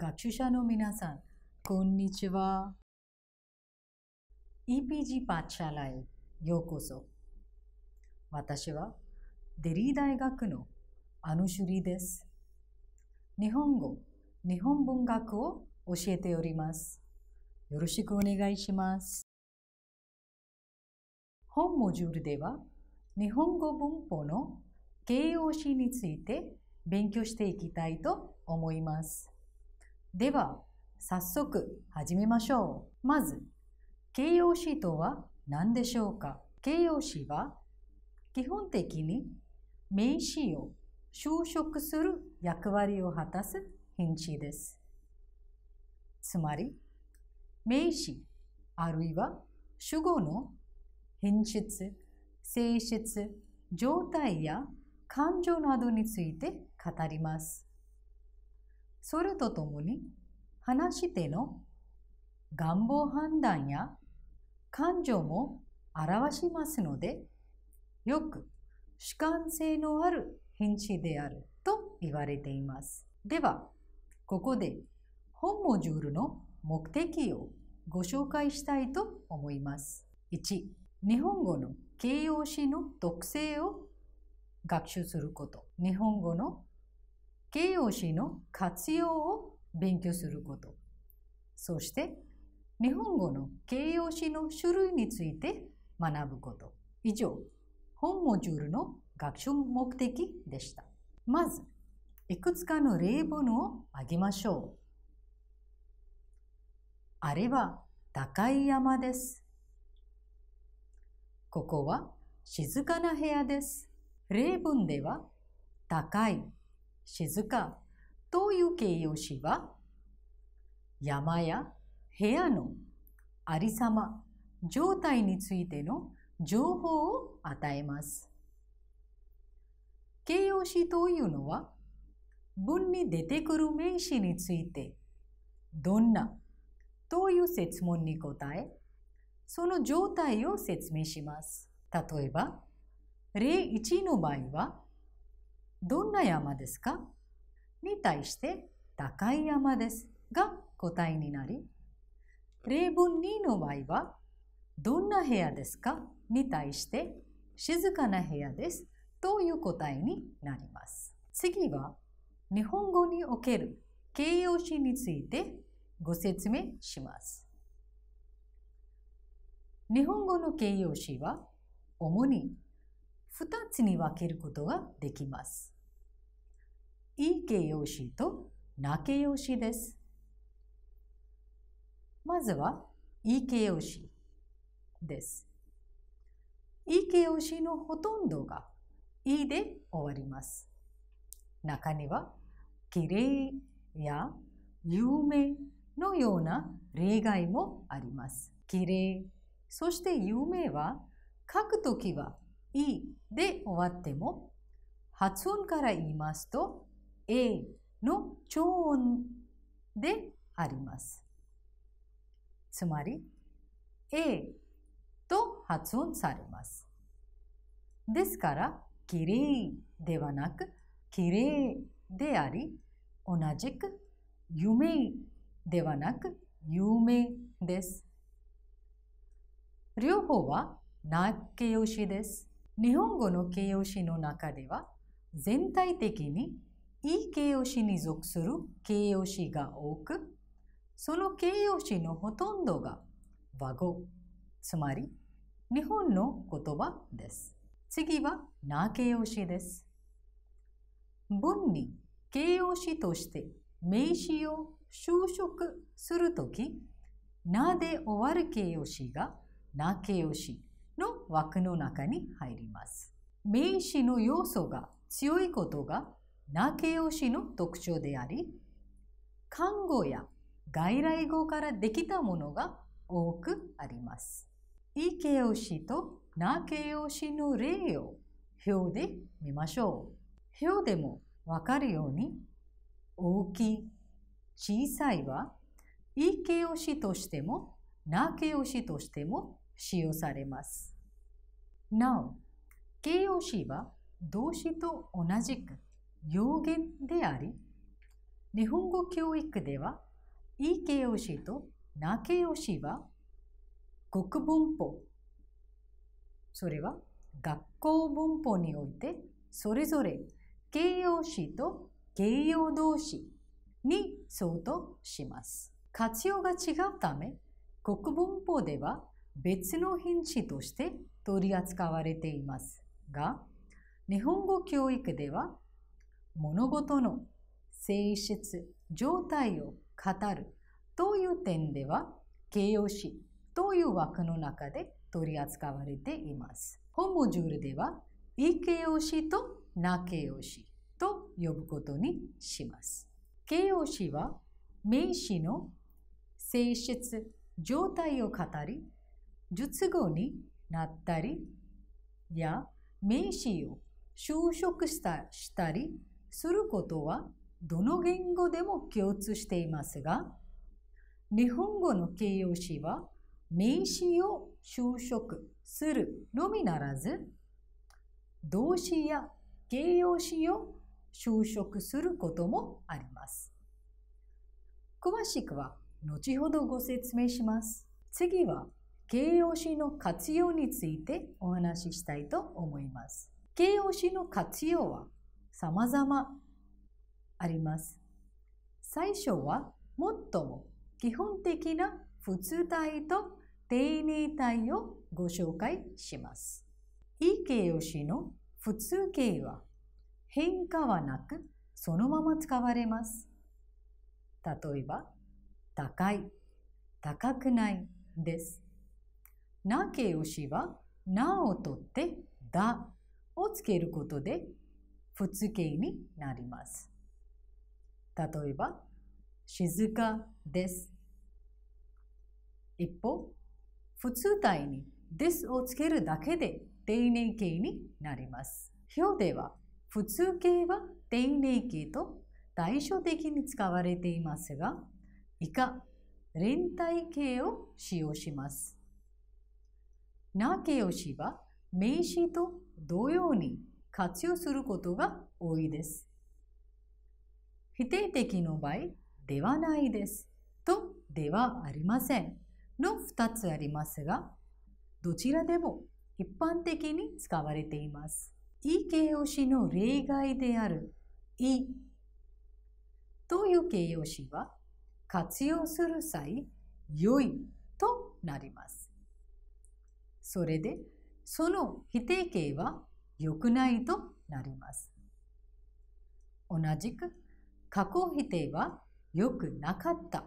学習者の皆さん、こんにちは。EPG パッチャラへようこそ。私はデリー大学のアヌシュリです。日本語、日本文学を教えております。よろしくお願いします。本モジュールでは、日本語文法の形容詞について勉強していきたいと思います。では、早速始めましょう。まず、形容詞とは何でしょうか形容詞は基本的に名詞を就職する役割を果たす品詞です。つまり、名詞あるいは主語の品質、性質、状態や感情などについて語ります。それとともに話し手の願望判断や感情も表しますので、よく主観性のある返事であると言われています。では、ここで本モジュールの目的をご紹介したいと思います。1、日本語の形容詞の特性を学習すること。日本語の形容詞の活用を勉強すること。そして、日本語の形容詞の種類について学ぶこと。以上、本モジュールの学習目的でした。まず、いくつかの例文をあげましょう。あれは高い山です。ここは静かな部屋です。例文では、高い静かという形容詞は、山や部屋のありさま、状態についての情報を与えます。形容詞というのは、文に出てくる名詞について、どんなという説問に答え、その状態を説明します。例えば、例1の場合は、どんな山ですかに対して高い山ですが答えになり、例文2の場合は、どんな部屋ですかに対して静かな部屋ですという答えになります。次は、日本語における形容詞についてご説明します。日本語の形容詞は主に2つに分けることができます。いい形容詞とな形容詞です。まずは、いい形容詞です。いい形容詞のほとんどがいいで終わります。中には、きれいや有名のような例外もあります。きれい、そして有名は書くときはいで終わっても、発音から言いますと、A の超音であります。つまり、A と発音されます。ですから、きれいではなく、きれいであり、同じく、夢ではなく、夢です。両方は、けよしです。日本語の形容詞の中では、全体的にいい形容詞に属する形容詞が多く、その形容詞のほとんどが和語、つまり日本の言葉です。次はな形容詞です。文に形容詞として名詞を修飾するとき、なで終わる形容詞がな形容詞。枠の中に入ります。名詞の要素が強いことが仲良しの特徴であり、看護や外来語からできたものが多くあります。い形容詞と仲良しの例を表で見ましょう。表でもわかるように、大きい、小さいは、い形容詞としても、仲良しとしても使用されます。Now 形容詞は動詞と同じく用言であり日本語教育ではいい形容詞とな形容詞は国文法それは学校文法においてそれぞれ形容詞と形容動詞に相当します活用が違うため国文法では別の品種として取り扱われていますが、日本語教育では物事の性質、状態を語るという点では形容詞という枠の中で取り扱われています。本モジュールでは、い形容詞とな形容詞と呼ぶことにします。形容詞は名詞の性質、状態を語り、術語になったりや名詞を就職したしたりすることはどの言語でも共通していますが日本語の形容詞は名詞を就職するのみならず動詞や形容詞を就職することもあります。詳しくは後ほどご説明します。次は形容詞の活用についてお話ししたいと思います。形容詞の活用は様々あります。最初は最も基本的な普通体と丁寧体をご紹介します。いい形容詞の普通形は変化はなくそのまま使われます。例えば、高い、高くないです。な形容詞は、なをとって、だをつけることで、普通形になります。例えば、静かです。一方、普通体にですをつけるだけで定年形になります。表では、普通形は丁寧形と対照的に使われていますが、以下、連帯形を使用します。な形容詞は名詞と同様に活用することが多いです。否定的の場合、ではないです。と、ではありません。の2つありますが、どちらでも一般的に使われています。いい形容詞の例外である、いという形容詞は、活用する際、良いとなります。それで、その否定形は良くないとなります。同じく、過去否定は良くなかった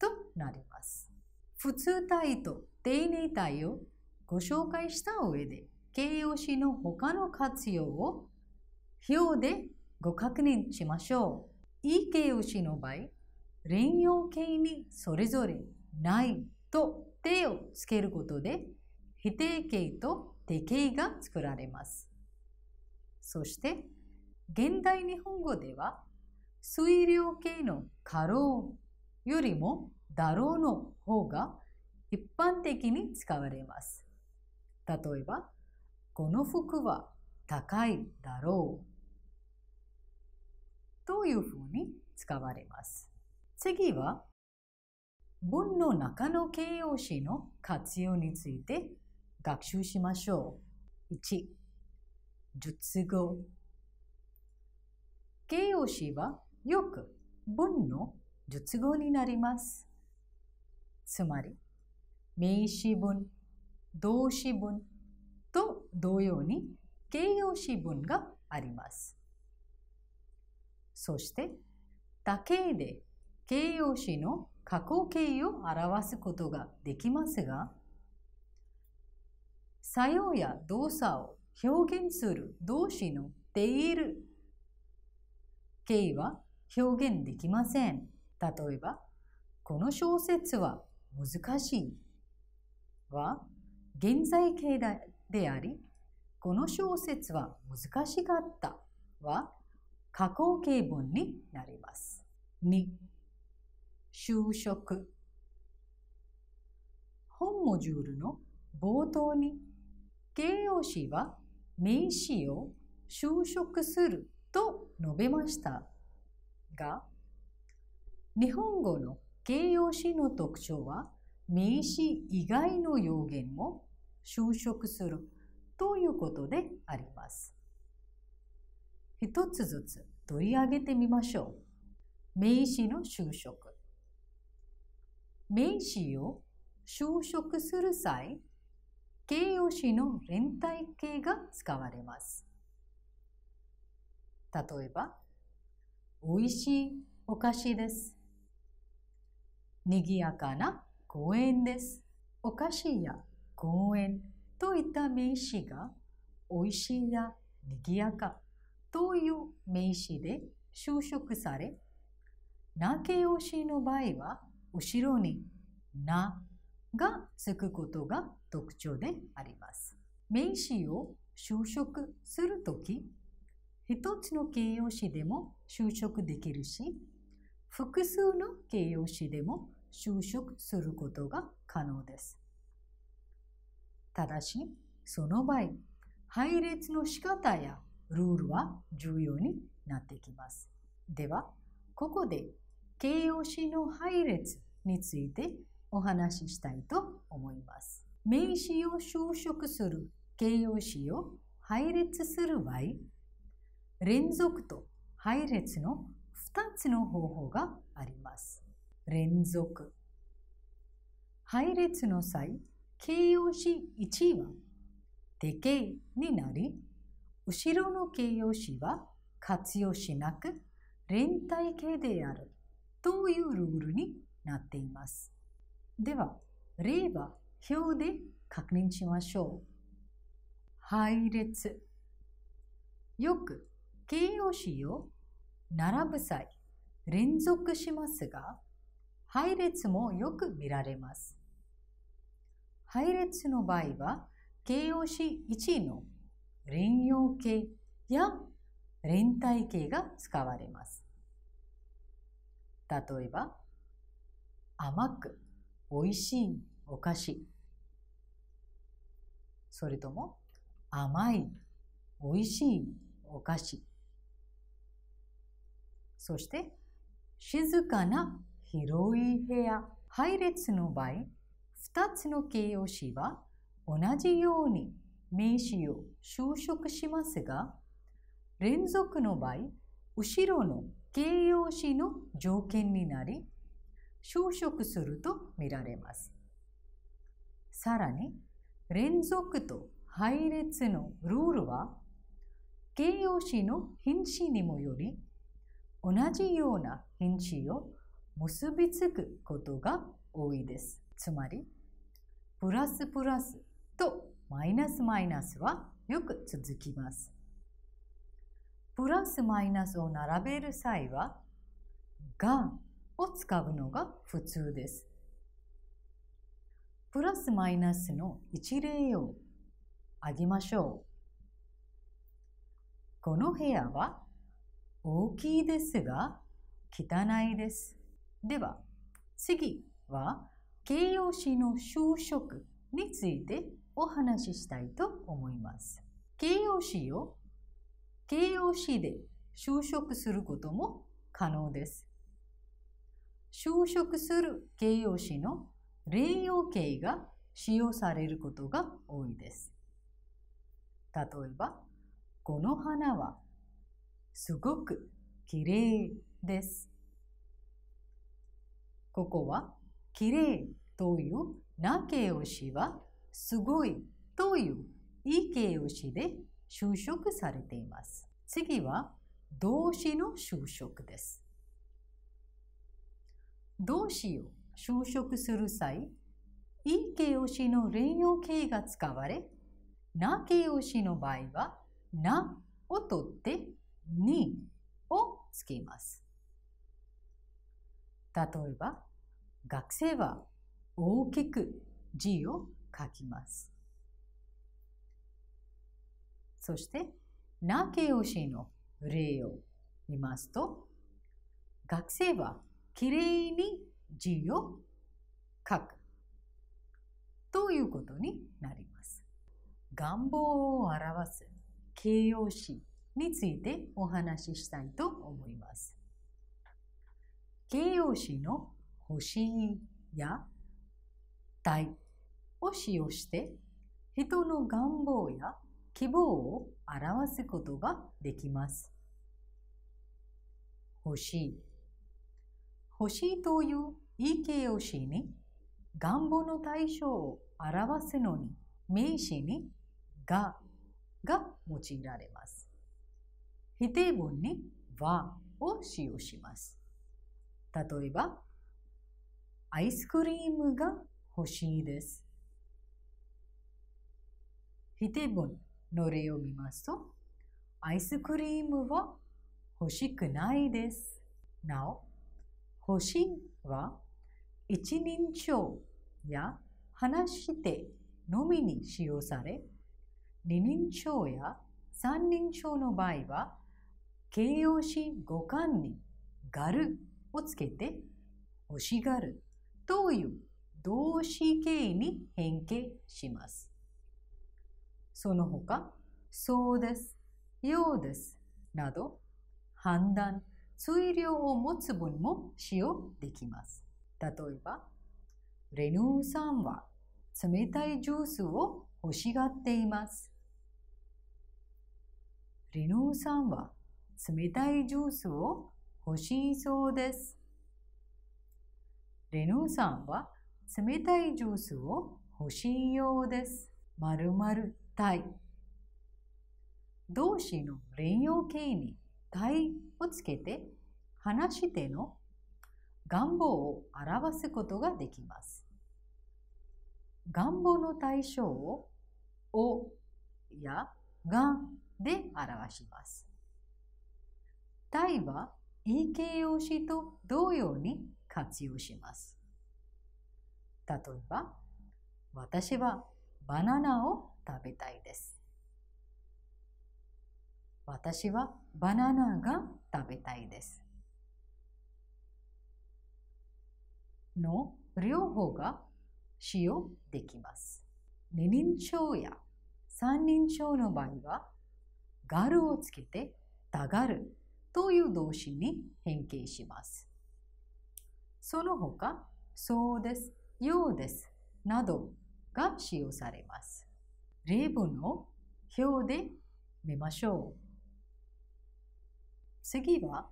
となります。普通体と丁寧体をご紹介した上で、形容詞の他の活用を表でご確認しましょう。いい形容詞の場合、連用形にそれぞれないと手をつけることで否定形と定形が作られます。そして、現代日本語では、水量形の過労よりもだろうの方が一般的に使われます。例えば、この服は高いだろうというふうに使われます。次は、文の中の形容詞の活用について学習しましょう。1、術語。形容詞はよく文の術語になります。つまり、名詞文、動詞文と同様に形容詞文があります。そして、だけで形容詞の過去形を表すことができますが、作用や動作を表現する動詞のている形は表現できません。例えば、この小説は難しいは現在形であり、この小説は難しかったは加工形文になります。2、就職。本モジュールの冒頭に形容詞は名詞を就職すると述べましたが、日本語の形容詞の特徴は名詞以外の要言も就職するということであります。一つずつ取り上げてみましょう。名詞の就職。名詞を就職する際、形容詞の連帯形が使われます。例えば、美味しいお菓子です。賑やかな公園です。お菓子や公園といった名詞が美味しいや賑やかという名詞で修飾され、な形容詞の場合は後ろにながつくことが特徴であります。名詞を就職するとき、一つの形容詞でも就職できるし、複数の形容詞でも就職することが可能です。ただし、その場合、配列の仕方やルールは重要になってきます。では、ここで形容詞の配列についてお話ししたいと思います。名詞を修飾する形容詞を配列する場合、連続と配列の2つの方法があります。連続。配列の際、形容詞1はけ形になり、後ろの形容詞は活用しなく連帯形であるというルールになっています。では、例は表で確認しましょう。配列。よく形容詞を並ぶ際、連続しますが、配列もよく見られます。配列の場合は、形容詞1の連用形や連帯形が使われます。例えば、甘く。美味しいお菓子それとも甘い美味しいお菓子そして静かな広い部屋配列の場合2つの形容詞は同じように名詞を修飾しますが連続の場合後ろの形容詞の条件になり消食すると見られます。さらに、連続と配列のルールは、形容詞の品詞にもより、同じような品詞を結びつくことが多いです。つまり、プラスプラスとマイナスマイナスはよく続きます。プラスマイナスを並べる際は、がを使うのが普通です。プラスマイナスの一例を挙げましょう。この部屋は大きいですが汚いです。では次は形容詞の就職についてお話ししたいと思います。形容詞を形容詞で就職することも可能です。就職する形容詞の例用形が使用されることが多いです。例えば、この花はすごくきれいです。ここは、きれいというな形容詞は、すごいといういい形容詞で就職されています。次は、動詞の就職です。同志を消食する際、いい形容詞の連用形が使われ、な形容詞の場合は、なをとって、にをつけます。例えば、学生は大きく字を書きます。そして、な形容詞の例を見ますと、学生はきれいに字を書くということになります。願望を表す形容詞についてお話ししたいと思います。形容詞の星や体を使用して人の願望や希望を表すことができます。星欲しいという言い形容詞に願望の対象を表すのに名詞にがが用いられます。否定文にはを使用します。例えば、アイスクリームが欲しいです。否定文の例を見ますと、アイスクリームは欲しくないです。なお、星は一人称や話してのみに使用され、二人称や三人称の場合は形容詞語間にがるをつけて欲しがるという動詞形に変形します。その他、そうです、ようですなど判断水量を持つ分も使用できます。例えば、レヌーさんは冷たいジュースを欲しがっています。レヌーさんは冷たいジュースを欲しいそうです。レヌーさんは冷たいジュースを欲しいようです。まるまるい。動詞の連用形に体をつけて話し手の願望を表すことができます。願望の対象を「お」や「がん」で表します。体は E 形容詞と同様に活用します。例えば、私はバナナを食べたいです。私はバナナが食べたいです。の両方が使用できます。二人称や三人称の場合は、ガルをつけて、たがるという動詞に変形します。その他、そうです、ようです、などが使用されます。例文を表で見ましょう。次は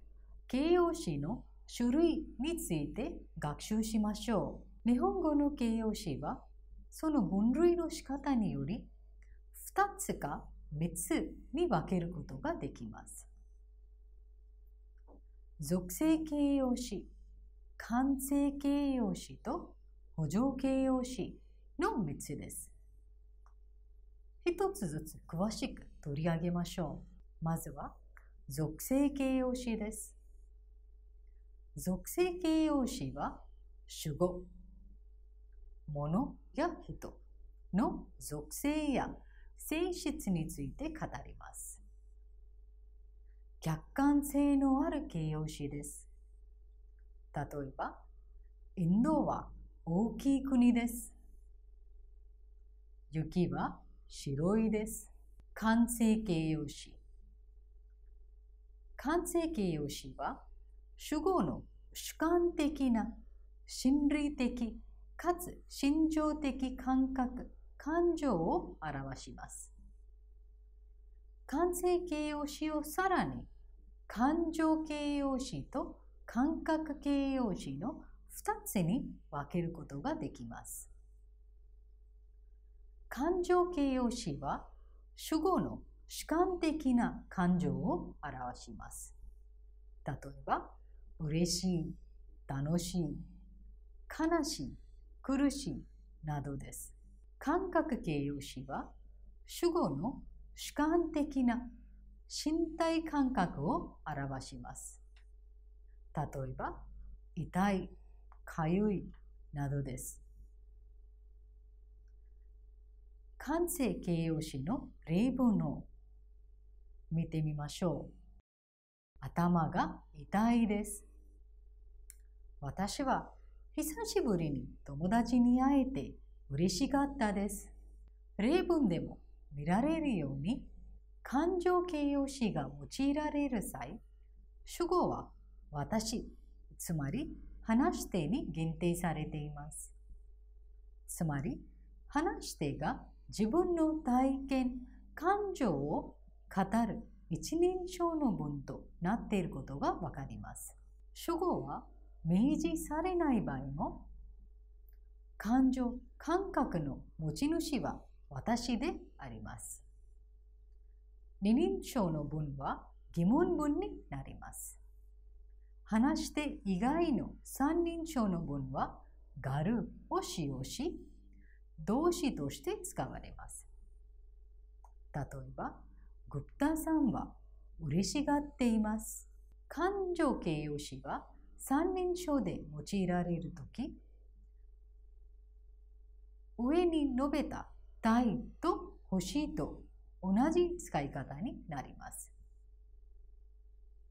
形容詞の種類について学習しましょう。日本語の形容詞はその分類の仕方により2つか3つに分けることができます。属性形容詞、完成形容詞と補助形容詞の3つです。1つずつ詳しく取り上げましょう。まずは属性形容詞です。属性形容詞は主語、物や人の属性や性質について語ります。客観性のある形容詞です。例えば、インドは大きい国です。雪は白いです。完成形容詞完成形容詞は主語の主観的な心理的かつ心情的感覚感情を表します。完成形容詞をさらに感情形容詞と感覚形容詞の2つに分けることができます。感情形容詞は主語の主観的な感情を表します。例えば、嬉しい、楽しい、悲しい、苦しいなどです。感覚形容詞は主語の主観的な身体感覚を表します。例えば、痛い、かゆいなどです。感性形容詞の例文の見てみましょう。頭が痛いです。私は久しぶりに友達に会えて嬉しかったです。例文でも見られるように感情形容詞が用いられる際、主語は私、つまり話し手に限定されています。つまり話し手が自分の体験、感情を語る一人称の文となっていることがわかります。主語は明示されない場合も、感情、感覚の持ち主は私であります。二人称の文は疑問文になります。話して以外の三人称の文はガルを使用し、動詞として使われます。例えば、グッタさんは嬉しがっています。感情形容詞は三人称で用いられるとき、上に述べたたいと欲しいと同じ使い方になります。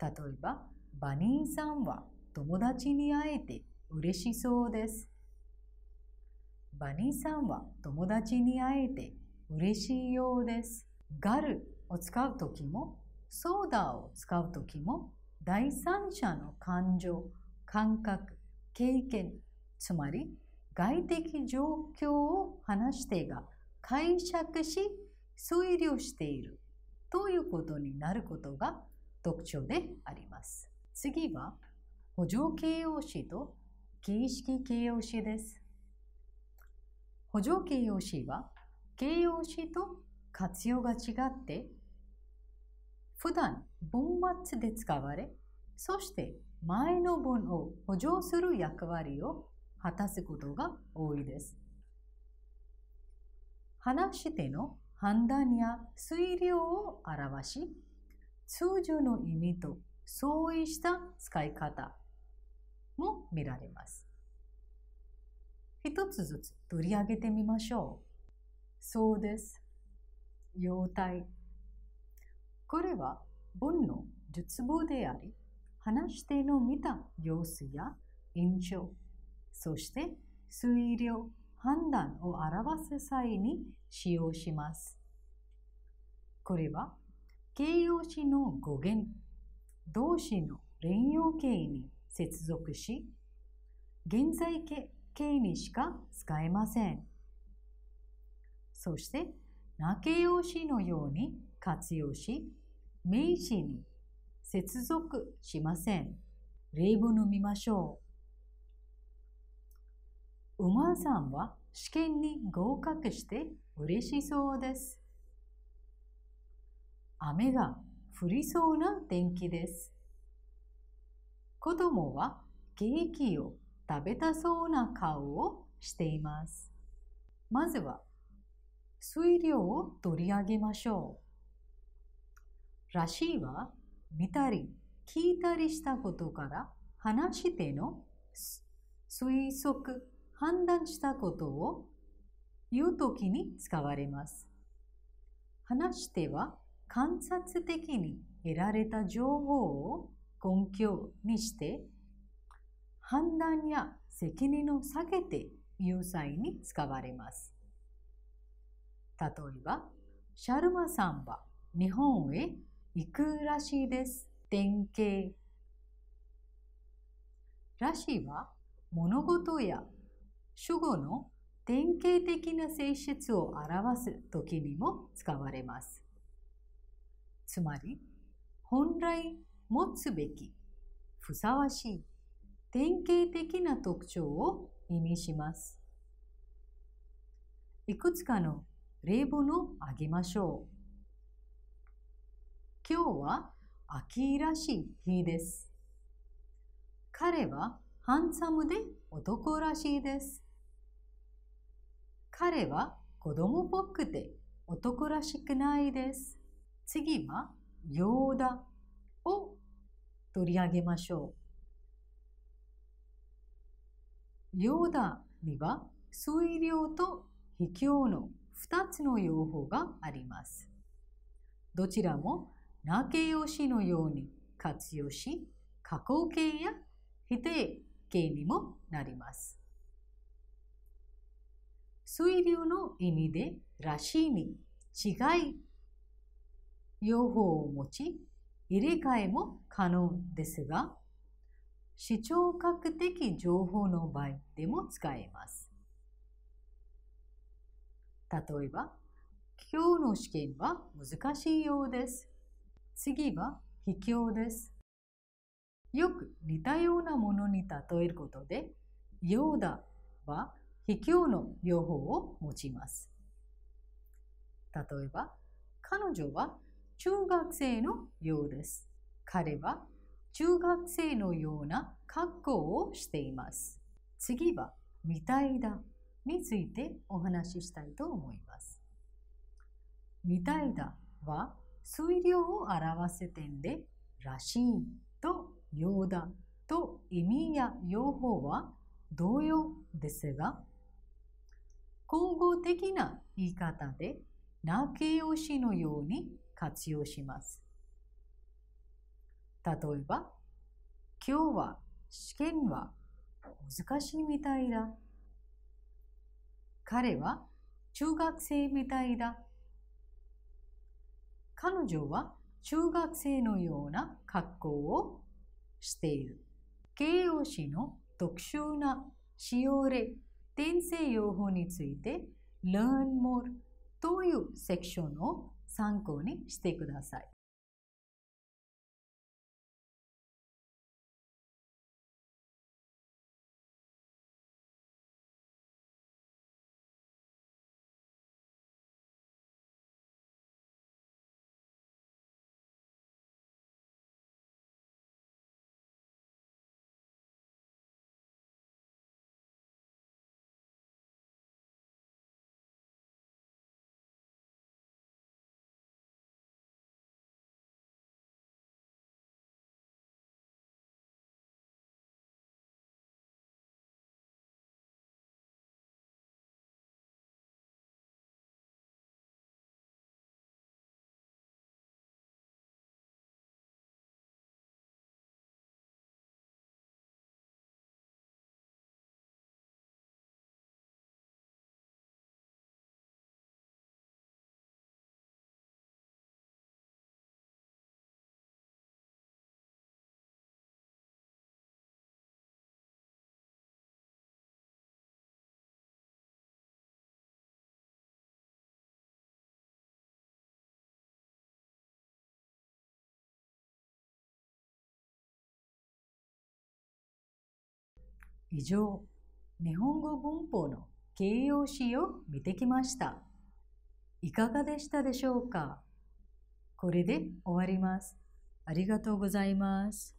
例えば、バニーさんは友達に会えて嬉しそうです。バニーさんは友達に会えて嬉しいようです。ガルを使う時もソーダを使う時も第三者の感情感覚経験つまり外的状況を話してが解釈し推量しているということになることが特徴であります。次は補助形容詞と形式形容詞です。補助形容詞は形容詞と活用が違って普段文末で使われ、そして前の文を補助する役割を果たすことが多いです。話し手の判断や推量を表し、通常の意味と相違した使い方も見られます。一つずつ取り上げてみましょう。そうです。容体、これは文の術語であり、話しての見た様子や印象、そして推量、判断を表す際に使用します。これは形容詞の語源、動詞の連用形に接続し、現在形にしか使えません。そして、な形容詞のように活用し、名詞に接続しません。例文を見ましょう。おさんは試験に合格して嬉しそうです。雨が降りそうな天気です。子供はケーキを食べたそうな顔をしています。まずは、水量を取り上げましょう。らしいは見たり聞いたりしたことから話しての推測判断したことを言うときに使われます。話しては観察的に得られた情報を根拠にして判断や責任を避けて言う際に使われます。例えば、シャルマさんは日本へ行くらしいです。典型。らしいは物事や主語の典型的な性質を表す時にも使われます。つまり、本来持つべき、ふさわしい、典型的な特徴を意味します。いくつかの例文を挙げましょう。今日は秋らしい日です。彼はハンサムで男らしいです。彼は子供っぽくて男らしくないです。次は、ヨーダを取り上げましょう。ヨーダには水量と秘境の2つの用法があります。どちらもな形容詞のように活用し、加工形や否定形にもなります。水流の意味で、らしいに違い、用法を持ち、入れ替えも可能ですが、視聴覚的情報の場合でも使えます。例えば、今日の試験は難しいようです。次は秘境です。よく似たようなものに例えることで、ヨーダは秘境の用法を持ちます。例えば、彼女は中学生のようです。彼は中学生のような格好をしています。次は、みたいだについてお話ししたいと思います。みたいだは、水量を表てんで、らしいとようだと意味や用法は同様ですが、混合的な言い方で、な形容詞のように活用します。例えば、今日は試験は難しいみたいだ。彼は中学生みたいだ。彼女は中学生のような格好をしている。形容詞の特殊な使用例、転生用法について Learn More というセクションを参考にしてください。以上、日本語文法の形容詞を見てきました。いかがでしたでしょうかこれで終わります。ありがとうございます。